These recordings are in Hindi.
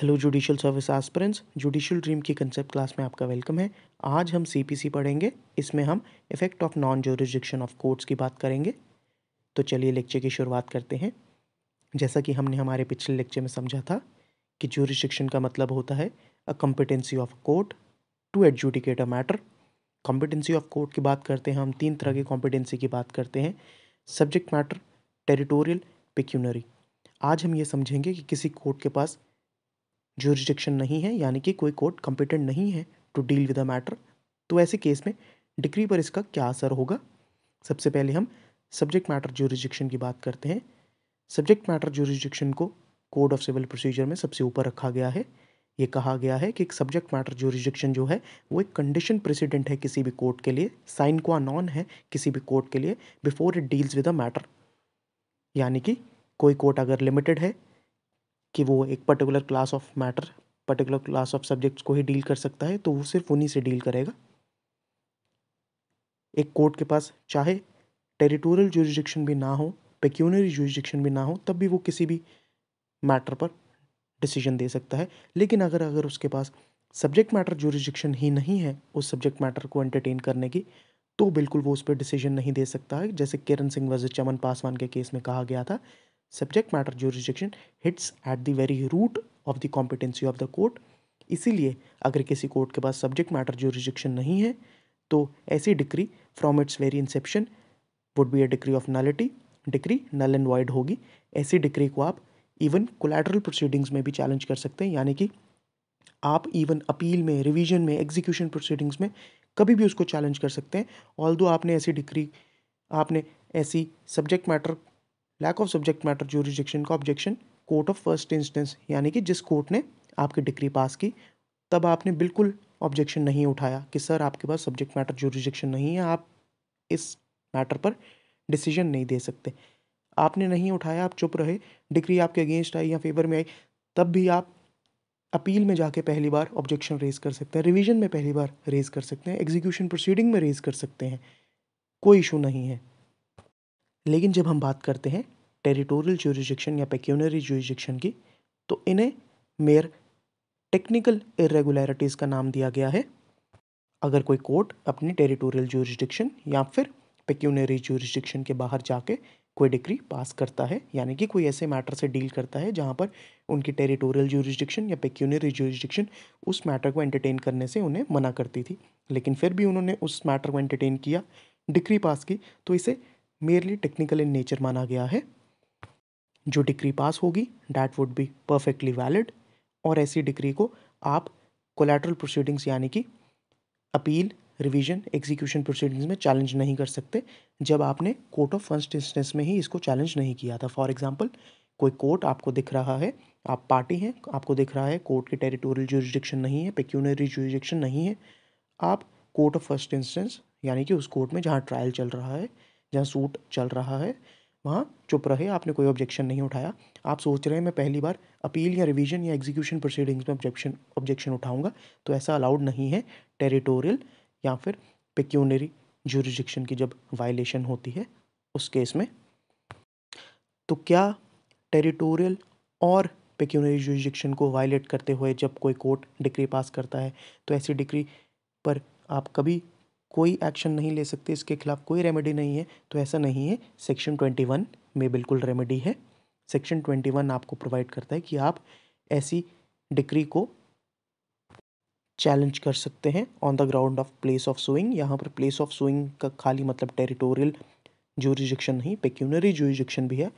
hello judicial service aspirants judicial dream की कंसेप्ट क्लास में आपका वेलकम है आज हम सीपीसी पढ़ेंगे इसमें हम effect of non jurisdiction of courts की बात करेंगे तो चलिए लेक्चर की शुरुआत करते हैं जैसा कि हमने हमारे पिछले लेक्चर में समझा था कि जोरिस्डिक्शन का मतलब होता है a competency of court to adjudicate a matter competency of court की बात करते हैं हम तीन तरह की कॉम्पिटेंसी की बात करते हैं सब्जेक्ट मैटर टेरिटोरियल पिक्यूनरी आज हम ये समझेंगे कि किसी कोर्ट के पास जोरिस्डिक्शन नहीं है यानी कि कोई कोर्ट कंपिटेंट नहीं है to deal with a matter तो ऐसे केस में डिक्री पर इसका क्या असर होगा सबसे पहले हम सब्जेक्ट मैटर जोरिस्डिक्शन की बात करते हैं सब्जेक्ट मैटर जोरिस्डिक्शन को कोड ऑफ सिविल प्रोसीजर में सबसे ऊपर रखा गया है ये कहा गया है कि एक सब्जेक्ट मैटर जोरिस्डिक्शन जो है वो एक कंडीशन प्रेसिडेंट है किसी भी कोर्ट के लिए साइन क्वा नॉन है किसी भी कोर्ट के लिए before it deals with a matter यानी कि कोई कोर्ट अगर लिमिटेड है कि वो एक particular class of matter particular class of subjects को ही डील कर सकता है तो वो सिर्फ उन्हीं से डील करेगा एक कोर्ट के पास चाहे टेरिटोरियल जुरिस्डिक्शन भी ना हो पेक्यूनरी जुरिस्डिक्शन भी ना हो तब भी वो किसी भी मैटर पर डिसीजन दे सकता है लेकिन अगर अगर उसके पास सब्जेक्ट मैटर जुरिस्डिक्शन ही नहीं है उस सब्जेक्ट मैटर को एंटरटेन करने की तो बिल्कुल वो उस पर डिसीजन नहीं दे सकता है जैसे किरण सिंह वजह चमन पासवान के केस में कहा गया था subject matter jurisdiction hits at the very root of the competency of the court इसीलिए अगर किसी कोर्ट के पास सब्जेक्ट मैटर जुरिस्डिक्शन नहीं है तो ऐसी decree from its very inception would be a decree of nullity decree null and void होगी ऐसी डिक्री को आप इवन कोलेटरल प्रोसीडिंग्स में भी चैलेंज कर सकते हैं यानी कि आप इवन अपील में रिवीजन में एग्जीक्यूशन प्रोसीडिंग्स में कभी भी उसको चैलेंज कर सकते हैं ऑल दो आपने ऐसी डिक्री आपने ऐसी subject matter lack of subject matter rejection का objection court of first instance यानी कि जिस कोर्ट ने आपकी डिग्री पास की तब आपने बिल्कुल ऑब्जेक्शन नहीं उठाया कि सर आपके पास सब्जेक्ट मैटर रिजेक्शन नहीं है आप इस मैटर पर डिसीजन नहीं दे सकते आपने नहीं उठाया आप चुप रहे डिग्री आपके अगेंस्ट आई या फेवर में आई तब भी आप अपील में जाके पहली बार ऑब्जेक्शन रेज कर सकते हैं रिवीजन में पहली बार रेज कर सकते हैं एग्जीक्यूशन प्रोसीडिंग में रेज कर सकते हैं कोई इशू नहीं है लेकिन जब हम बात करते हैं टेरिटोरियल जोरिजिक्शन या पेक्यूनरी जोरिजिक्शन की तो इन्हें मेयर टेक्निकल इरेगुलरिटीज़ का नाम दिया गया है अगर कोई कोर्ट अपनी टेरिटोरियल ज्यूरिडिक्शन या फिर पेक्यूनरी ज्यूरिडिक्शन के बाहर जाके कोई डिग्री पास करता है यानी कि कोई ऐसे मैटर से डील करता है जहाँ पर उनकी टेरिटोरियल ज्यूरिडिक्शन या पेक्यूनरी ज्यूरिडिक्शन उस मैटर को एंटरटेन करने से उन्हें मना करती थी लेकिन फिर भी उन्होंने उस मैटर को एंटरटेन किया डिग्री पास की तो इसे मेयरली टेक्निकल इन नेचर माना गया है जो डिग्री पास होगी that would be perfectly valid और ऐसी डिग्री को आप कोलेट्रल प्रोसीडिंग्स यानी कि अपील रिवीजन एग्जीक्यूशन प्रोसीडिंग्स में चैलेंज नहीं कर सकते जब आपने कोर्ट ऑफ फर्स्ट इंस्टेंस में ही इसको चैलेंज नहीं किया था फॉर एग्जाम्पल कोई कोर्ट आपको दिख रहा है आप पार्टी हैं आपको दिख रहा है कोर्ट की टेरिटोरियल जुरिस्डिक्शन नहीं है पेक्यूनरी जुरिस्डिक्शन नहीं है आप कोर्ट ऑफ फर्स्ट इंस्टेंस यानी कि उस कोर्ट में जहाँ ट्रायल चल रहा है जहाँ सूट चल रहा है वहाँ चुप रहे आपने कोई ऑब्जेक्शन नहीं उठाया आप सोच रहे हैं मैं पहली बार अपील या रिवीजन या एग्जीक्यूशन प्रोसीडिंग्स में ऑब्जेक्शन ऑब्जेक्शन उठाऊंगा तो ऐसा अलाउड नहीं है टेरिटोरियल या फिर पेक्यूनरी जुरिडिक्शन की जब वायलेशन होती है उस केस में तो क्या टेरिटोरियल और पेक्यूनरी जुरिडिक्शन को वायलेट करते हुए जब कोई कोर्ट डिक्री पास करता है तो ऐसी डिक्री पर आप कभी कोई एक्शन नहीं ले सकते इसके खिलाफ कोई रेमेडी नहीं है तो ऐसा नहीं है सेक्शन ट्वेंटी वन में बिल्कुल रेमेडी है सेक्शन ट्वेंटी वन आपको प्रोवाइड करता है कि आप ऐसी डिक्री को चैलेंज कर सकते हैं on the ground of place of suing यहाँ पर प्लेस ऑफ सुइंग का खाली मतलब टेरिटोरियल जूरिजिक्शन नहीं पेक्यूनरी जूरिजिक्शन भी है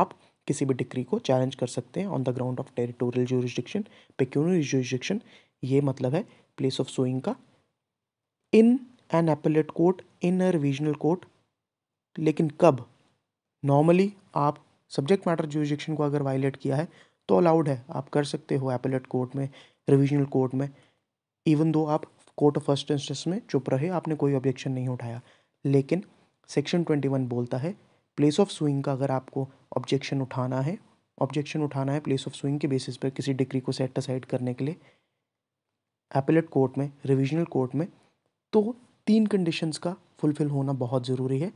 आप किसी भी डिक्री को चैलेंज कर सकते हैं on the ground of territorial jurisdiction pecuniary jurisdiction ये मतलब है प्लेस ऑफ सोइंग का in an appellate court in a revisional court लेकिन कब नॉर्मली आप सब्जेक्ट मैटर जुरिडिक्शन को अगर वायलेट किया है तो अलाउड है आप कर सकते हो एपलेट कोर्ट में रिविजनल कोर्ट में इवन दो आप कोर्ट ऑफ फर्स्ट इंस्टेंस में चुप रहे आपने कोई ऑब्जेक्शन नहीं उठाया लेकिन सेक्शन ट्वेंटी वन बोलता है प्लेस ऑफ स्विंग का अगर आपको ऑब्जेक्शन उठाना है ऑब्जेक्शन उठाना है प्लेस ऑफ स्विंग के बेसिस पर किसी डिग्री को सेट असाइड करने के लिए एपलेट कोर्ट में रिविजनल कोर्ट में तो तीन कंडीशंस का फुलफिल होना बहुत ज़रूरी है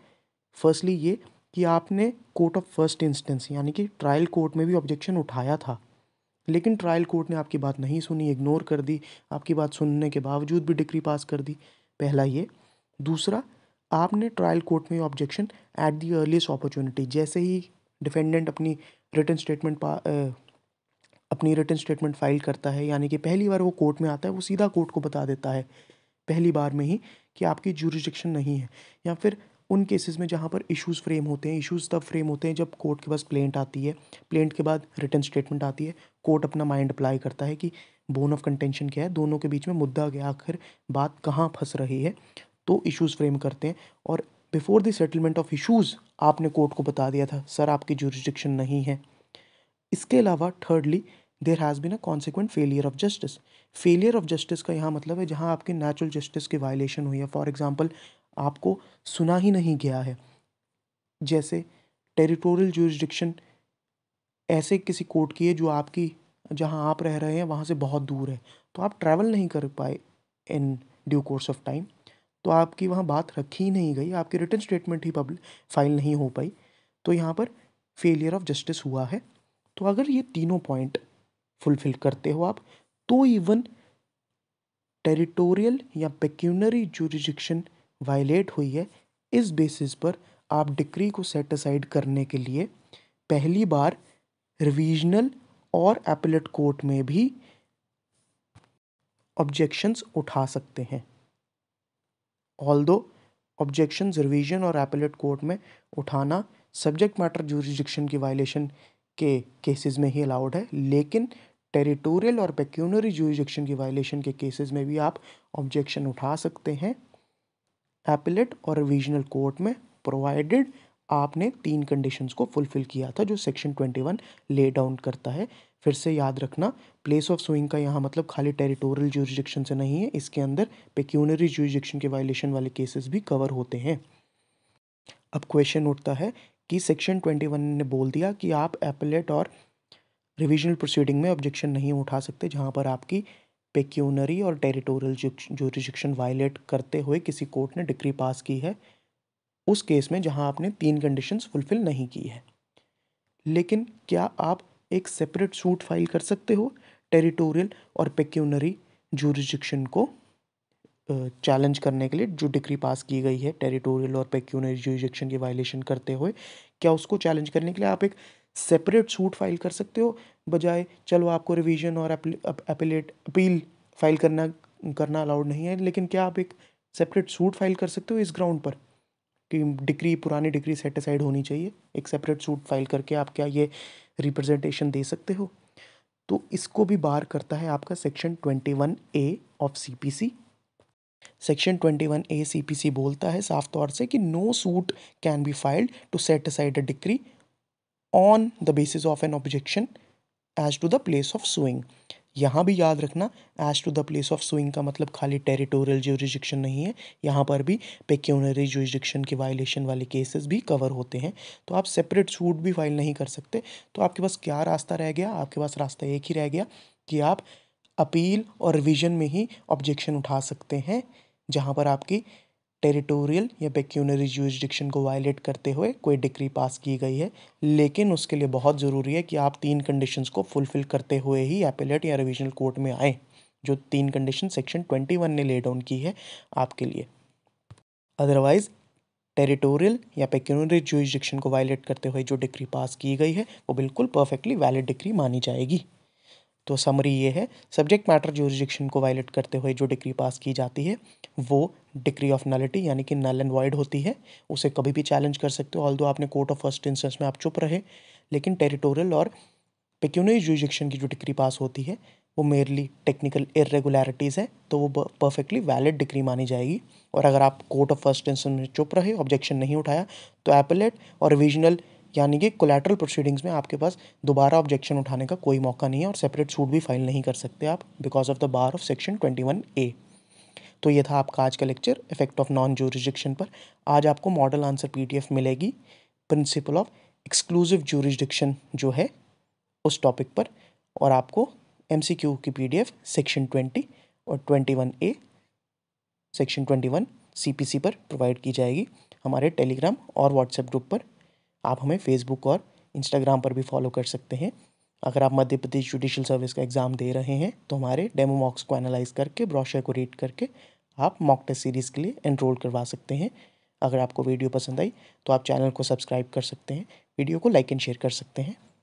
फर्स्टली ये कि आपने कोर्ट ऑफ फर्स्ट इंस्टेंस यानी कि ट्रायल कोर्ट में भी ऑब्जेक्शन उठाया था लेकिन ट्रायल कोर्ट ने आपकी बात नहीं सुनी इग्नोर कर दी आपकी बात सुनने के बावजूद भी डिग्री पास कर दी पहला ये दूसरा आपने ट्रायल कोर्ट में objection at the earliest opportunity जैसे ही डिफेंडेंट अपनी रिटर्न स्टेटमेंट अपनी रिटर्न स्टेटमेंट फाइल करता है यानी कि पहली बार वो कोर्ट में आता है वो सीधा कोर्ट को बता देता है पहली बार में ही कि आपकी जूरिस्डिक्शन नहीं है या फिर उन केसेस में जहाँ पर इश्यूज फ्रेम होते हैं इश्यूज तब फ्रेम होते हैं जब कोर्ट के पास प्लेंट आती है प्लेंट के बाद रिटर्न स्टेटमेंट आती है कोर्ट अपना माइंड अप्लाई करता है कि बोन ऑफ कंटेंशन क्या है दोनों के बीच में मुद्दा क्या आखिर बात कहाँ फंस रही है तो इश्यूज़ फ्रेम करते हैं और before the settlement of issues आपने कोर्ट को बता दिया था सर आपकी जूरिस्डिक्शन नहीं है इसके अलावा thirdly there has been a consequent failure of justice failure of justice का यहाँ मतलब है जहाँ आपके नेचुरल जस्टिस की वायलेशन हुई है फॉर एग्जाम्पल आपको सुना ही नहीं गया है जैसे टेरिटोरियल जुरिस्डिक्शन ऐसे किसी कोर्ट की है जो आपकी जहाँ आप रह रहे हैं वहाँ से बहुत दूर है तो आप ट्रैवल नहीं कर पाए in due course of time तो आपकी वहाँ बात रखी ही नहीं गई आपकी रिटर्न स्टेटमेंट ही पब्लिक फाइल नहीं हो पाई तो यहाँ पर फेलियर ऑफ जस्टिस हुआ है तो अगर ये तीनों पॉइंट फुलफिल करते हो आप तो इवन टेरिटोरियल या पेक्यूनरी जुरिजिक्शन वायलेट हुई है इस बेसिस पर आप डिक्री को सेट असाइड करने के लिए पहली बार रिविजनल और एपलेट कोर्ट में भी ऑब्जेक्शंस उठा सकते हैं ऑल दो ऑब्जेक्शंस रिविजन और एपलेट कोर्ट में उठाना सब्जेक्ट मैटर जुरिडिक्शन की वायलेशन के केसेस में ही अलाउड है लेकिन टेरिटोरियल और पेक्यूनरी जुरिडिक्शन की वायलेशन के केसेस में भी आप ऑब्जेक्शन उठा सकते हैं एपिलेट और रिविजनल कोर्ट में प्रोवाइडेड आपने तीन कंडीशंस को फुलफिल किया था जो section twenty one lay down करता है फिर से याद रखना प्लेस ऑफ स्विंग का यहाँ मतलब खाली टेरिटोरियल जुरिडिक्शन से नहीं है इसके अंदर पेक्यूनरी जुरिडिक्शन के वायलेशन वाले केसेस भी कवर होते हैं अब क्वेश्चन उठता है कि सेक्शन ट्वेंटी वन ने बोल दिया कि आप एपलेट और रिविजनल प्रोसीडिंग में ऑब्जेक्शन नहीं उठा सकते जहाँ पर आपकी पेक्यूनरी और टेरिटोरियल जो रिजिक्शन वायलेट करते हुए किसी कोर्ट ने डिग्री पास की है उस केस में जहाँ आपने तीन कंडीशंस फुलफिल नहीं की है लेकिन क्या आप एक सेपरेट सूट फाइल कर सकते हो टेरिटोरियल और पेक्यूनरी जोरिडिक्शन को चैलेंज करने के लिए जो डिग्री पास की गई है टेरिटोरियल और पेक्यूनरी जोरिडिक्शन की वायलेशन करते हुए क्या उसको चैलेंज करने के लिए आप एक सेपरेट सूट फाइल कर सकते हो बजाय चलो आपको रिवीजन और अपीलेट अपील फाइल करना करना अलाउड नहीं है लेकिन क्या आप एक सेपरेट सूट फाइल कर सकते हो इस ग्राउंड पर कि डिग्री पुरानी डिग्री सेट असाइड होनी चाहिए एक सेपरेट सूट फाइल करके आप क्या ये रिप्रेजेंटेशन दे सकते हो तो इसको भी बार करता है आपका section twenty one A of C P C section twenty one A C P C बोलता है साफ तौर से कि no suit can be filed to set aside a decree on the basis of an objection as to the place of suing यहाँ भी याद रखना as to the place of suing का मतलब खाली टेरिटोरियल ज्यूरिडिक्शन नहीं है यहाँ पर भी पेक्यूनरी ज्यूरिडिक्शन के वायलेशन वाले केसेस भी कवर होते हैं तो आप सेपरेट सूट भी फाइल नहीं कर सकते तो आपके पास क्या रास्ता रह गया आपके पास रास्ता एक ही रह गया कि आप अपील और रिविजन में ही ऑब्जेक्शन उठा सकते हैं जहाँ पर आपकी टेरिटोरियल या पेक्यूनरी जूरिस्डिक्शन को वायलेट करते हुए कोई डिक्री पास की गई है लेकिन उसके लिए बहुत ज़रूरी है कि आप तीन कंडीशंस को फुलफिल करते हुए ही एपिलेट या रिविजनल कोर्ट में आएँ जो तीन कंडीशन सेक्शन ट्वेंटी वन ने ले डाउन की है आपके लिए अदरवाइज टेरिटोरियल या पेक्यूनरी जूरिस्डिक्शन को वायलेट करते हुए जो डिक्री पास की गई है वो बिल्कुल परफेक्टली वैलिड डिक्री मानी जाएगी तो समरी ये है सब्जेक्ट मैटर ज्यूरिडिक्शन को वायलेट करते हुए जो डिग्री पास की जाती है वो डिग्री ऑफ नलिटी यानी कि नल एंड वाइड होती है उसे कभी भी चैलेंज कर सकते हो ऑल दो आपने कोर्ट ऑफ फर्स्ट इंस्टेंस में आप चुप रहे लेकिन टेरिटोरियल और पेक्यूनरी ज्यूरिडिक्शन की जो डिग्री पास होती है वो मेरली टेक्निकल इरेगुलरिटीज़ है तो वो परफेक्टली वैलिड डिग्री मानी जाएगी और अगर आप कोर्ट ऑफ फर्स्ट इंस्टेंस में चुप रहे ऑब्जेक्शन नहीं उठाया तो एपलेट और रिविजनल यानी कि कोलेट्रल प्रोसीडिंग्स में आपके पास दोबारा ऑब्जेक्शन उठाने का कोई मौका नहीं है और सेपरेट सूट भी फाइल नहीं कर सकते आप because of the bar of section twenty one A तो ये था आपका आज का lecture effect of non jurisdiction पर आज आपको मॉडल आंसर पी एफ मिलेगी प्रिंसिपल ऑफ एक्सक्लूसिव जूरिस्डिक्शन जो है उस टॉपिक पर और आपको एम सी क्यू की P D F section twenty और twenty one A section twenty one C P C पर प्रोवाइड की जाएगी हमारे टेलीग्राम और व्हाट्सएप ग्रुप पर आप हमें फेसबुक और इंस्टाग्राम पर भी फॉलो कर सकते हैं अगर आप मध्य प्रदेश जुडिशल सर्विस का एग्ज़ाम दे रहे हैं तो हमारे डेमो मॉक्स को एनालाइज करके ब्रॉशर को रीड करके आप मॉक टेस्ट सीरीज़ के लिए एनरोल करवा सकते हैं अगर आपको वीडियो पसंद आई तो आप चैनल को सब्सक्राइब कर सकते हैं वीडियो को लाइक एंड शेयर कर सकते हैं